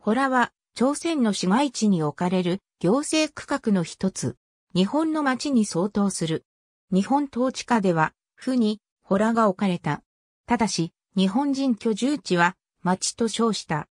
ホラは、朝鮮の市街地に置かれる行政区画の一つ、日本の町に相当する。日本統治下では、府に、ホラが置かれた。ただし、日本人居住地は、町と称した。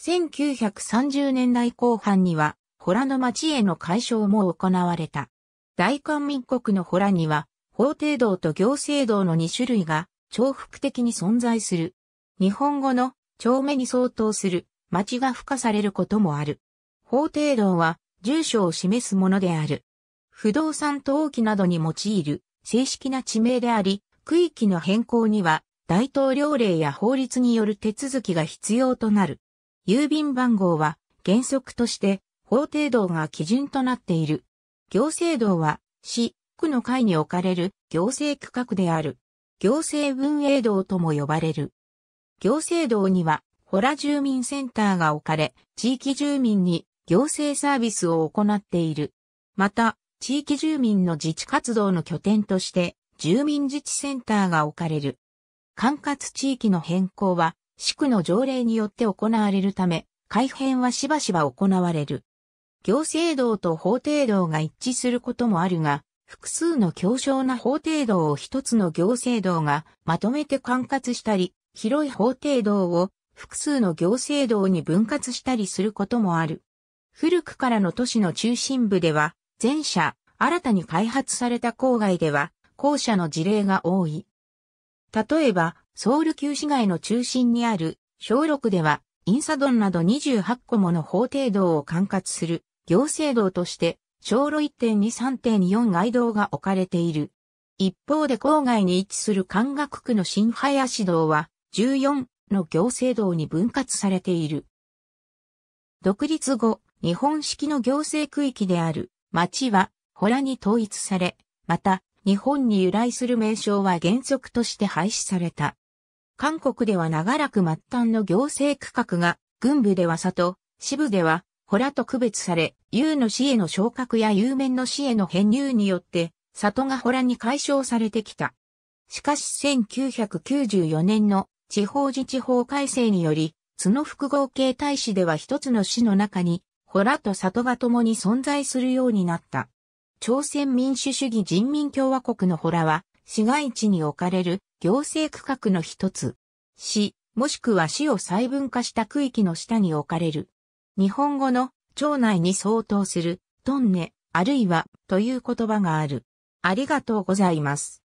1930年代後半には、ホラの町への解消も行われた。大韓民国のホラには、法廷道と行政道の2種類が重複的に存在する。日本語の、長目に相当する町が付加されることもある。法定道は住所を示すものである。不動産登記などに用いる正式な地名であり、区域の変更には大統領令や法律による手続きが必要となる。郵便番号は原則として法定道が基準となっている。行政道は市、区の会に置かれる行政区画である。行政運営道とも呼ばれる。行政道にはホラ住民センターが置かれ、地域住民に行政サービスを行っている。また、地域住民の自治活動の拠点として、住民自治センターが置かれる。管轄地域の変更は、市区の条例によって行われるため、改変はしばしば行われる。行政道と法定道が一致することもあるが、複数の強小な法定道を一つの行政道がまとめて管轄したり、広い法定道を複数の行政道に分割したりすることもある。古くからの都市の中心部では、前者、新たに開発された郊外では、後者の事例が多い。例えば、ソウル旧市街の中心にある、小6では、インサドンなど28個もの法定道を管轄する、行政道として、小路1.23.4街道が置かれている。一方で郊外に位置する関学区の新林道は、14、の行政道に分割されている。独立後、日本式の行政区域である町はらに統一され、また日本に由来する名称は原則として廃止された。韓国では長らく末端の行政区画が、軍部では里、支部では、らと区別され、有の市への昇格や有面の市への編入によって、里がらに解消されてきた。しかし1994年の地方自治法改正により、角複合形大使では一つの市の中に、ラと里が共に存在するようになった。朝鮮民主主義人民共和国のラは、市街地に置かれる行政区画の一つ。市、もしくは市を細分化した区域の下に置かれる。日本語の町内に相当する、トンネ、あるいは、という言葉がある。ありがとうございます。